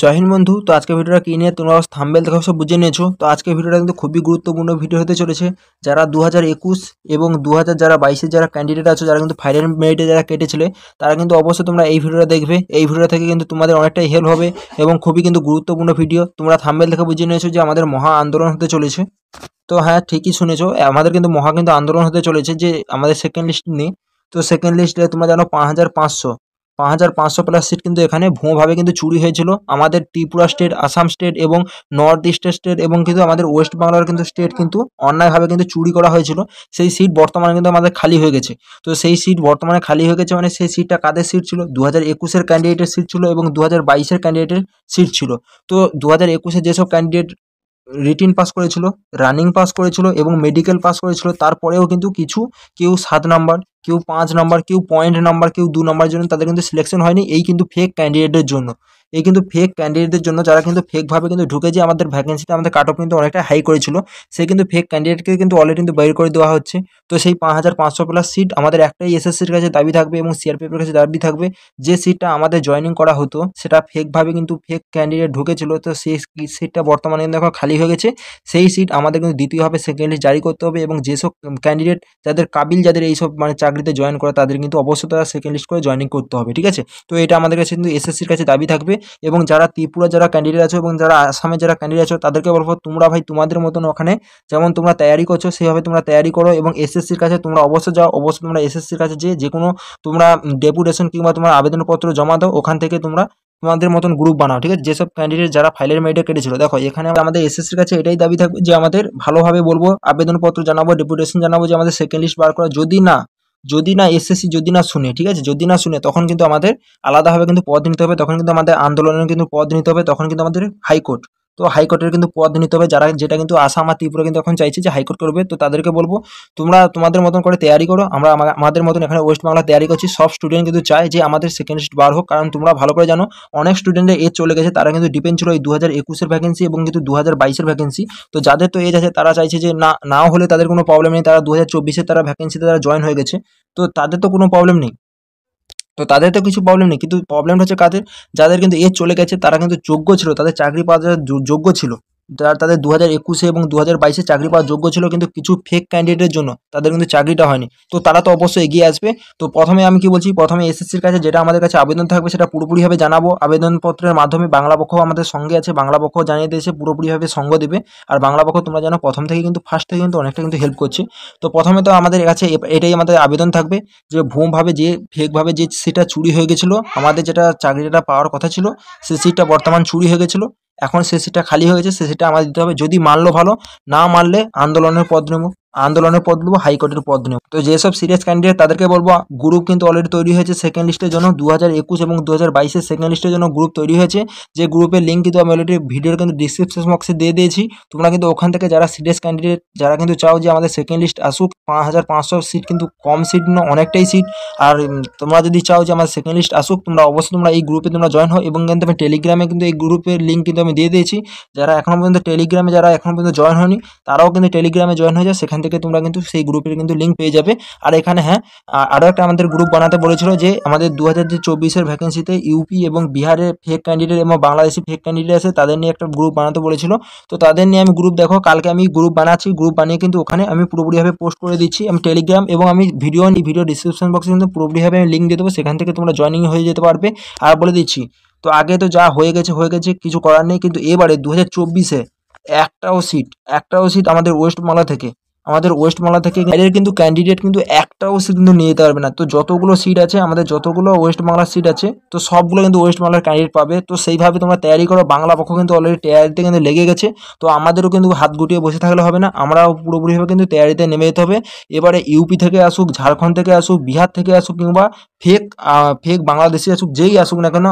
জয় বন্ধু তো আজকে ভিডিওটা কী নিয়ে তোমরা থাম্বেল দেখা সব বুঝে নিয়েছো তো আজকে ভিডিওটা কিন্তু খুবই গুরুত্বপূর্ণ ভিডিও হতে চলেছে যারা দু এবং দু যারা বাইশের যারা ক্যান্ডিডেট আছে যারা কিন্তু ফাইনাল মেরিটে যারা কেটেছিলে তারা কিন্তু অবশ্যই তোমরা এই ভিডিওটা দেখবে এই ভিডিওটা থেকে কিন্তু তোমাদের অনেকটাই হেল্প হবে এবং খুবই কিন্তু গুরুত্বপূর্ণ ভিডিও তোমরা থাম্বেল দেখা বুঝে নিয়েছো যে আমাদের মহা আন্দোলন হতে চলেছে তো হ্যাঁ ঠিকই শুনেছো আমাদের কিন্তু মহা কিন্তু আন্দোলন হতে চলেছে যে আমাদের সেকেন্ড লিস্ট নেই তো সেকেন্ড লিস্টে তোমরা জানো পাঁচ হাজার পাঁচশো পাঁচ পাঁচশো প্লাস সিট কিন্তু এখানে ভুয়োভাবে কিন্তু চুরি হয়েছিল আমাদের ত্রিপুরা স্টেট আসাম স্টেট এবং নর্থ ইস্টের স্টেট এবং কিন্তু আমাদের ওয়েস্ট বাংলার কিন্তু স্টেট কিন্তু অন্যায়ভাবে কিন্তু চুরি করা হয়েছিল সেই সিট বর্তমানে কিন্তু আমাদের খালি হয়ে গেছে তো সেই সিট বর্তমানে খালি হয়ে গেছে মানে সেই সিটটা কাদের সিট ছিল দু হাজার একুশের ক্যান্ডিডেটের সিট ছিল এবং দু হাজার বাইশের ক্যান্ডিডেটের সিট ছিল তো দু হাজার একুশে যেসব ক্যান্ডিডেট রিটিন পাস করেছিল রানিং পাস করেছিল এবং মেডিকেল পাস করেছিল তারপরেও কিন্তু কিছু কেউ সাত নাম্বার কেউ পাঁচ নাম্বার কেউ পয়েন্ট নাম্বার কেউ দু নাম্বার জন্য তাদের কিন্তু সিলেকশন হয়নি এই কিন্তু ফেক ক্যান্ডিডেটের জন্য এই কিন্তু ফেক ক্যান্ডিডেটদের জন্য যারা কিন্তু ফেকভাবে কিন্তু ঢুকে যে আমাদের ভ্যাকেন্সিতে আমাদের কাট অফ কিন্তু অনেকটা হাই করেছিল সেই কিন্তু ফেক ক্যান্ডিডেটকে কিন্তু অলরেডি কিন্তু বের করে দেওয়া হচ্ছে তো সেই পাঁচ হাজার পাঁচশো প্লাস সিট আমাদের একটাই এসএসসির কাছে দাবি থাকবে এবং সিআরপিএফের কাছে দাবি থাকবে যে সিটটা আমাদের জয়নিং করা হতো সেটা ফেকভাবে কিন্তু ফেক ক্যান্ডিডেট ঢুকেছিল তো সেই সিটটা বর্তমানে কিন্তু এখন খালি হয়ে গেছে সেই সিট আমাদের কিন্তু দ্বিতীয়ভাবে সেকেন্ড লিস্ট জারি করতে হবে এবং যেসব ক্যান্ডিডেট যাদের কাবিল যাদের এইসব মানে চাকরিতে জয়েন করা তাদের কিন্তু অবশ্যই তারা সেকেন্ড লিস্ট করে জয়নিং করতে হবে ঠিক আছে তো এটা আমাদের কাছে কিন্তু এসএসসির কাছে দাবি থাকবে এবং যারা ত্রিপুরা যারা ক্যান্ডিডেট আছো এবং যারা আসামে যারা ক্যান্ডিডেট আছো তাদেরকে বলবো তোমরা ভাই তোমাদের মতন ওখানে যেমন তোমরা তৈরি করছো সেভাবে তোমরা তৈরি করো এবং এসএসসির কাছে তোমরা অবশ্যই যাও অবশ্যই তোমরা এসএসসির কাছে যে যে কোনো তোমরা ডেপুটেশন কিংবা তোমার আবেদনপত্র জমা দাও ওখান থেকে তোমরা তোমাদের মতন গ্রুপ বানাও ঠিক আছে যেসব ক্যান্ডিডেট যারা ফাইলের মেয়েটা কেটেছিল দেখো এখানে আমাদের এসএসসির কাছে এটাই দাবি থাকবে যে আমাদের ভালোভাবে বলবো আবেদনপত্র জানাবো ডেপুটেশন জানাবো যে আমাদের সেকেন্ড লিস্ট বার করা যদি না যদি না এসএসসি যদি না শুনে ঠিক আছে যদি না শুনে তখন কিন্তু আমাদের আলাদাভাবে কিন্তু পদ নিতে হবে তখন কিন্তু আমাদের আন্দোলনের কিন্তু পদ নিতে হবে তখন কিন্তু আমাদের হাইকোর্ট তো হাইকোর্টের কিন্তু পদ নিতে হবে যারা যেটা কিন্তু আসাম আর ত্রিপুরা কিন্তু এখন চাইছে যে হাইকোর্ট করবে তো তাদেরকে বলবো তোমরা তোমাদের মতন করে তৈরি করো আমরা আমাদের মতন এখানে ওয়েস্ট বাংলা তৈরি করছি সব স্টুডেন্ট কিন্তু চায় যে আমাদের সেকেন্ড সিট বার হোক কারণ তোমরা ভালো করে জানো অনেক স্টুডেন্টের এজ চলে গেছে তারা কিন্তু ডিপেন্ড ছিল এই দু হাজার একুশের ভ্যাকেন্সি এবং কিন্তু দু হাজার বাইশের ভ্যাকেন্সি তো যাদের তো এজ আছে তারা চাইছে যে না না হলে তাদের কোনো প্রবলেম নেই তারা দু হাজার চব্বিশে তারা ভ্যাকেন্সিতে তারা জয়েন হয়ে গেছে তো তাদের তো কোনো প্রবলেম নেই তো তাদের তো কিছু প্রবলেম নেই কিন্তু প্রবলেমটা হচ্ছে কাদের যাদের কিন্তু এজ চলে গেছে তারা কিন্তু যোগ্য ছিল তাদের চাকরি পাওয়া যোগ্য ছিল যারা তাদের দু হাজার একুশে এবং দু হাজার বাইশে চাকরি পাওয়ার যোগ্য ছিল কিন্তু কিছু ফেক ক্যান্ডিডেটের জন্য তাদের কিন্তু চাকরিটা হয়নি তো তারা তো অবশ্যই এগিয়ে আসবে তো প্রথমে আমি কি বলছি প্রথমে এসএসসির কাছে যেটা আমাদের কাছে আবেদন থাকবে সেটা পুরোপুরিভাবে জানাবো আবেদনপত্রের মাধ্যমে বাংলা পক্ষ আমাদের সঙ্গে আছে বাংলা পক্ষ জানিয়ে দিয়েছে পুরোপুরিভাবে সঙ্গ দেবে আর বাংলা পক্ষ তোমরা জানো প্রথম থেকে কিন্তু ফার্স্ট থেকে কিন্তু অনেকটা কিন্তু হেল্প করছে তো প্রথমে তো আমাদের কাছে এটাই আমাদের আবেদন থাকবে যে ভূমভাবে যে ফেকভাবে যে সিটটা চুরি হয়ে গেছিলো আমাদের যেটা চাকরিটা পাওয়ার কথা ছিল সে সিটটা বর্তমান চুরি হয়ে গেছিলো এখন সে খালি হয়েছে সে আমাদের দিতে হবে যদি মারলো ভালো না মানলে আন্দোলনের পদ নেব আন্দোলনের পদ পদগুলো হাইকোর্টের পদ নেব তো যেসব সিরিয়াস ক্যান্ডিডেট তাদেরকে বলবো গ্রুপ কিন্তু অলরেডি তৈরি হয়েছে সেকেন্ড লিস্টের জন্য দু হাজার একুশ এবং দু হাজার বাইশের সেকেন্ড লিস্টের জন্য গ্রুপ তৈরি হয়েছে যে গ্রুপের লিঙ্ক কিন্তু আমি অলরেডি ভিডিওর কিন্তু ডিসক্রিপশন বক্সে দিয়ে দিয়েছি তোমরা কিন্তু ওখান থেকে যারা সিরিয়াস ক্যান্ডিডেট যারা কিন্তু চাও যে আমাদের সেকেন্ড লিস্ট আসুক পাঁচ হাজার পাঁচশো সিট কিন্তু কম সিট না অনেকটাই সিট আর তোমরা যদি চাও যে আমাদের সেকেন্ড লিস্ট আসুক তোমরা অবশ্যই তোমরা এই গ্রুপে তোমরা জয়েন হও এবং কিন্তু আমি টেলিগ্রামে কিন্তু এই গ্রুপের লিঙ্ক কিন্তু আমি দিয়ে দিয়েছি যারা এখনও পর্যন্ত টেলিগ্রামে যারা এখনও পর্যন্ত জয়েন হয়নি তারাও কিন্তু টেলিগ্রামে জয়েন হয়ে যায় সেখানে এখান থেকে তোমরা কিন্তু সেই গ্রুপের কিন্তু লিঙ্ক পেয়ে যাবে আর এখানে হ্যাঁ আরও একটা আমাদের গ্রুপ বানাতে বলেছিল যে আমাদের দু হাজার চব্বিশের ভ্যাকেন্সিতে ইউপি এবং বিহারে ফেক ক্যান্ডিডেট এবং বাংলাদেশি ফেক ক্যান্ডিডেট আছে তাদের নিয়ে একটা গ্রুপ বানাতে বলেছিল তো তাদের নিয়ে আমি গ্রুপ দেখো কালকে আমি গ্রুপ বানাচ্ছি গ্রুপ বানিয়ে কিন্তু ওখানে আমি পুরোপুরিভাবে পোস্ট করে দিচ্ছি আমি টেলিগ্রাম এবং আমি ভিডিও ভিডিও ডিসক্রিপশন বক্সে কিন্তু পুরোপুরিভাবে আমি লিঙ্ক দিয়ে দেবো সেখান থেকে তোমরা জয়নিং হয়ে যেতে পারবে আর বলে দিচ্ছি তো আগে তো যা হয়ে গেছে হয়ে গেছে কিছু করার নেই কিন্তু এবারে দু হাজার চব্বিশে একটাও সিট একটাও সিট আমাদের ওয়েস্ট বাংলা থেকে আমাদের ওয়েস্টমালা থেকে এদের কিন্তু ক্যান্ডিডেট কিন্তু একটাও সিট কিন্তু নিয়ে যেতে পারবে না তো যতগুলো সিট আছে আমাদের যতগুলো ওয়েস্টবাংলার সিট আছে তো সবগুলো কিন্তু ওয়েস্টবাংলার ক্যান্ডিডেট পাবে তো সেইভাবে তোমরা তৈরি করো বাংলা পক্ষ কিন্তু অলরেডি তৈরিতে কিন্তু লেগে গেছে তো আমাদেরও কিন্তু হাত গুটিয়ে বসে থাকলে হবে না আমরাও পুরোপুরিভাবে কিন্তু তৈরিতে নেমে যেতে হবে এবারে ইউপি থেকে আসুক ঝাড়খণ্ড থেকে আসুক বিহার থেকে আসুক কিংবা ফেক ফেক বাংলাদেশে আসুক যেই আসুক না কেন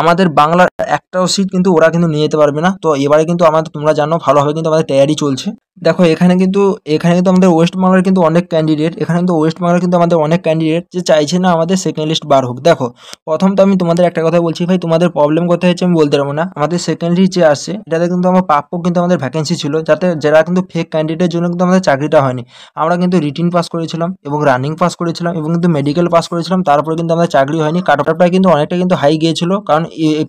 আমাদের বাংলার একটাও সিট কিন্তু ওরা কিন্তু নিয়ে যেতে পারবে না তো এবারে কিন্তু আমাদের তোমরা জানো ভালোভাবে কিন্তু আমাদের তৈরি চলছে দেখো এখানে কিন্তু এখানে কিন্তু আমাদের ওয়েস্ট বাংলার কিন্তু অনেক ক্যান্ডিডেট এখানে কিন্তু ওয়েস্ট বাংলার কিন্তু আমাদের অনেক ক্যান্ডিডেট যে চাইছে না আমাদের সেকেন্ড লিস্ট বার হোক দেখো প্রথম তো আমি তোমাদের একটা কথা বলছি ভাই তোমাদের প্রবলেম কোথায় হচ্ছে আমি বলতে পারবো না আমাদের সেকেন্ড লিস্ট যে আসছে এটাতে কিন্তু আমার প্রাপ্য কিন্তু আমাদের ভ্যাকেন্সি ছিল যাতে যারা কিন্তু ফেক ক্যান্ডিডেটের জন্য কিন্তু আমাদের চাকরিটা হয়নি আমরা কিন্তু রিটিন পাস করেছিলাম এবং রানিং পাস করেছিলাম এবং কিন্তু মেডিকেল পাস করেছিলাম তারপরে কিন্তু আমাদের চাকরি হয়নি কাট কিন্তু অনেকটা কিন্তু হাই গিয়েছিল কারণ কারণ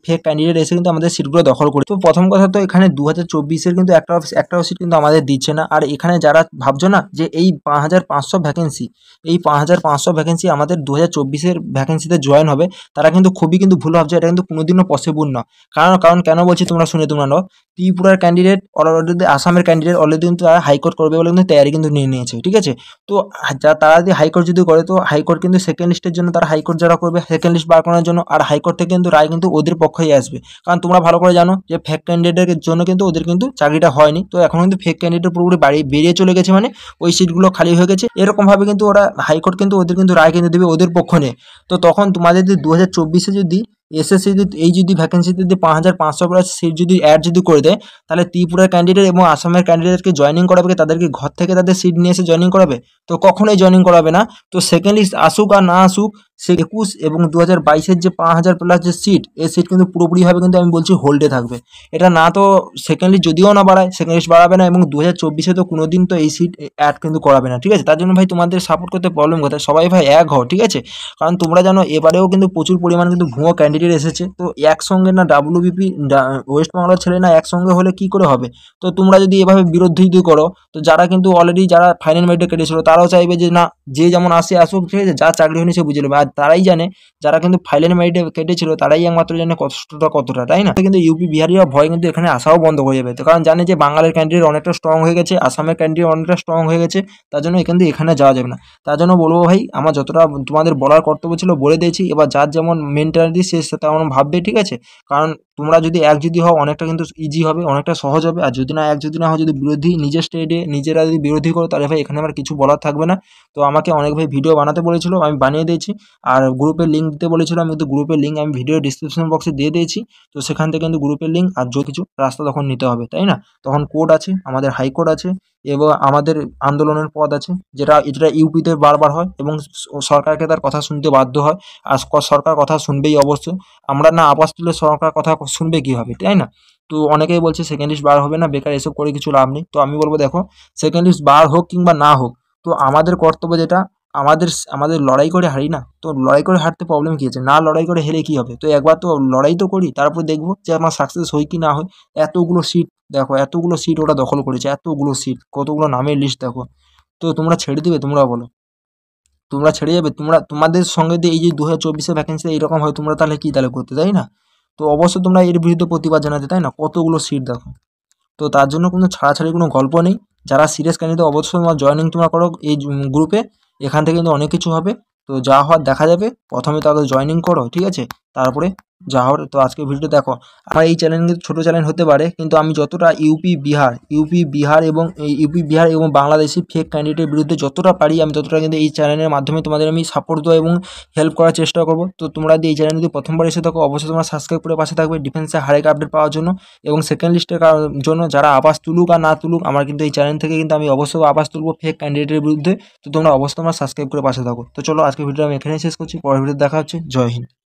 ফেক ক্যান্ডিডেট এসে কিন্তু আমাদের সিটগুলো দখল করে তো প্রথম কথা তো এখানে দু হাজার চব্বিশের কিন্তু একটা একটাও সিট কিন্তু আমাদের দিচ্ছে না আর এখানে যারা ভাবছো না যে এই পাঁচ হাজার পাঁচশো ভ্যাকেন্সি এই পাঁচ হাজার পাঁচশো ভ্যাকেন্সি আমাদের দু হাজার চব্বিশের ভ্যাকেন্সিতে জয়েন হবে তারা কিন্তু খুবই কিন্তু ভুল ভাবছে এটা কিন্তু কোনোদিনও পসিবল না কারণ কারণ কেন বলছি তোমরা শুনে তোমরা নাও ত্রিপুরার ক্যান্ডিডেট অলরেডি আসামের ক্যান্ডিডেট অলরেডি কিন্তু তারা হাইকোর্ট করবে বলে কিন্তু তৈরি কিন্তু নিয়ে নিয়েছে ঠিক আছে তো যা তারা যদি হাইকোর্ট যদি করে তো হাইকোর্ট কিন্তু সেকেন্ড লিস্টের জন্য তারা হাইকোর্ট যারা করবে সেকেন্ড লিস্ট বার করার জন্য আর হাইকোর্ট থেকে কিন্তু রায় কিন্তু ওদের পক্ষেই আসবে কারণ তোমরা ভালো করে জানো যে ফেক ক্যান্ডিডেটের জন্য কিন্তু ওদের কিন্তু চাকরিটা হয়নি তো এখন কিন্তু ফেক ক্যান্ডিডেট পুরোপুরি বাড়ি বেরিয়ে চলে গেছে মানে ওই সিটগুলো খালি হয়ে গেছে এরকমভাবে কিন্তু ওরা হাইকোর্ট কিন্তু ওদের কিন্তু রায় কিন্তু দেবে ওদের পক্ষ নিয়ে তো তখন তোমাদের যদি দু হাজার চব্বিশে যদি এসএসসি যদি এই যদি ভ্যাকেন্সিতে যদি পাঁচ হাজার পাঁচশো করে সিট যদি অ্যাড যদি করে দেয় তাহলে ত্রিপুরার ক্যান্ডিডেট এবং আসামের ক্যান্ডিডেটকে জয়নিং করাবে তাদেরকে ঘর থেকে তাদের সিট নিয়ে এসে জয়নিং করাবে তো কখনোই জয়নিং করাবে না তো সেকেন্ড লিস্ট আসুক আর না আসুক সে একুশ এবং দু হাজার বাইশের যে পাঁচ হাজার প্লাস যে সিট এই সিট কিন্তু পুরোপুরিভাবে কিন্তু আমি বলছি হোল্ডে থাকবে এটা না তো সেকেন্ড লিস্ট যদিও না বাড়ায় সেকেন্ড লিস্ট বাড়াবে না এবং দু হাজার চব্বিশে তো কোনো দিন তো এই সিট অ্যাড কিন্তু করাবে না ঠিক আছে তার জন্য ভাই তোমাদের সাপোর্ট করতে প্রবলেম কথা সবাই ভাই এক হও ঠিক আছে কারণ তোমরা জানো এবারেও কিন্তু প্রচুর পরিমাণ কিন্তু ভুয়ো ক্যান্ডিডেট এসেছে তো একসঙ্গে না ডাব্লিউবিপি ওয়েস্ট বাংলার ছেলে না একসঙ্গে হলে কি করে হবে তো তোমরা যদি এভাবে বিরোধী করো তো যারা কিন্তু অলরেডি যারা ফাইনাল মেরিটে কেটেছিল তারাও চাইবে যে না যে যেমন আসে আসুক ঠিক আছে যা চাকরি হয়নি সে বুঝে নেবে আর তারাই জানে যারা কিন্তু ফাইলের মেরিটে কেটেছিল তারাই একমাত্র জানে কষ্টটা কতটা তাই না কিন্তু ইউপি বিহারিরা ভয় কিন্তু এখানে আসাও বন্ধ হয়ে যাবে তো কারণ জানে যে বাঙালির ক্যান্ডিডেট অনেকটা স্ট্রং হয়ে গেছে আসামের ক্যান্ডিডেট অনেকটা স্ট্রং হয়ে গেছে তার জন্য এখান থেকে এখানে যাওয়া যাবে না তার জন্য বলবো ভাই আমার যতটা তোমাদের বলার কর্তব্য ছিল বলে দিয়েছি এবার যার যেমন মেন্টালিটি সে তেমন ভাববে ঠিক আছে কারণ তোমরা যদি এক যদি হও অনেকটা কিন্তু ইজি হবে অনেকটা সহজ হবে আর যদি না এক যদি না হয় যদি বিরোধী নিজের স্টেটে নিজেরা যদি বিরোধী করো তাহলে ভাই এখানে আমার কিছু বলার থাকবে না তো আমাকে অনেক ভাই ভিডিও বানাতে বলেছিল আমি বানিয়ে দিয়েছি আর গ্রুপের লিঙ্ক দিতে বলেছিলাম আমি কিন্তু গ্রুপের লিঙ্ক আমি ভিডিও ডিসক্রিপশন বক্সে দিয়ে দিয়েছি তো সেখান থেকে কিন্তু গ্রুপের লিঙ্ক আর যে কিছু রাস্তা তখন নিতে হবে তাই না তখন কোর্ট আছে আমাদের হাইকোর্ট আছে এবং আমাদের আন্দোলনের পথ আছে যেটা যেটা ইউপিতে বারবার হয় এবং সরকারকে তার কথা শুনতে বাধ্য হয় আর সরকার কথা শুনবেই অবশ্যই আমরা না আবাস তুলে সরকার কথা শুনবে কি হবে তাই না তো অনেকেই বলছে সেকেন্ড লিস্ট বার হবে না বেকার এসব করে কিছু লাভ নেই তো আমি বলবো দেখো সেকেন্ড লিস্ট বার হোক কিংবা না হোক তো আমাদের কর্তব্য যেটা আমাদের আমাদের লড়াই করে হারি না তো লড়াই করে হারতে প্রবলেম কী আছে না লড়াই করে হেরে কী হবে তো একবার তো লড়াই তো করি তারপর দেখবো যে আমার সাকসেস হয় কি না হয় এতগুলো সিট দেখো এতগুলো সিট ওরা দখল করেছে এতগুলো সিট কতগুলো নামের লিস্ট দেখো তো তোমরা ছেড়ে দেবে তোমরা বলো তোমরা ছেড়ে যাবে তোমরা তোমাদের সঙ্গে দিয়ে এই যে দু হাজার চব্বিশে ভ্যাকেন্সি এইরকম হয় তোমরা তাহলে কী তাহলে করতে তাই না তো অবশ্যই তোমরা এর বিরুদ্ধে প্রতিবাদ জানাতে তাই না কতগুলো সিট দেখো তো তার জন্য কোনো ছাড়াছাড়ি কোনো গল্প নেই যারা সিরিয়াস ক্যান্ডিডেট অবশ্যই তোমার জয়নিং তোমরা করো এই গ্রুপে এখান থেকে কিন্তু অনেক কিছু হবে তো যা হওয়ার দেখা যাবে প্রথমে তো আগে জয়েনিং করো ঠিক আছে তারপরে যা হবে তো আজকে ভিডিও দেখো আমার এই চ্যানেল কিন্তু ছোটো চ্যানেল হতে পারে কিন্তু আমি যতটা ইউপি বিহার ইউপি বিহার এবং ইউপি বিহার এবং বাংলাদেশি ফেক ক্যান্ডিডেটের বিরুদ্ধে যতটা পারি আমি ততটা কিন্তু এই চ্যানেলের মাধ্যমে তোমাদের আমি সাপোর্ট দেওয়া এবং হেল্প করার চেষ্টা করবো তো তোমরা এই চ্যানেল যদি প্রথমবার এসে থাকো অবশ্যই তোমরা সাবস্ক্রাইব করে পাশে থাকবে ডিফেন্সে হারেক আপডেট পাওয়ার জন্য এবং সেকেন্ড লিস্টের জন্য যারা আবাস তুলুক আর না তুলুক আমার কিন্তু এই চ্যানেল থেকে কিন্তু আমি অবশ্যই আবাস তুলবো ফেক ক্যান্ডিডেটের বিরুদ্ধে তো তোমরা অবশ্যই তোমরা সাবস্ক্রাইব করে পাশে থাকো তো চলো আজকে ভিডিও আমি এখানেই শেষ করছি পরের ভিডিও দেখা হচ্ছে জয় হিন্দ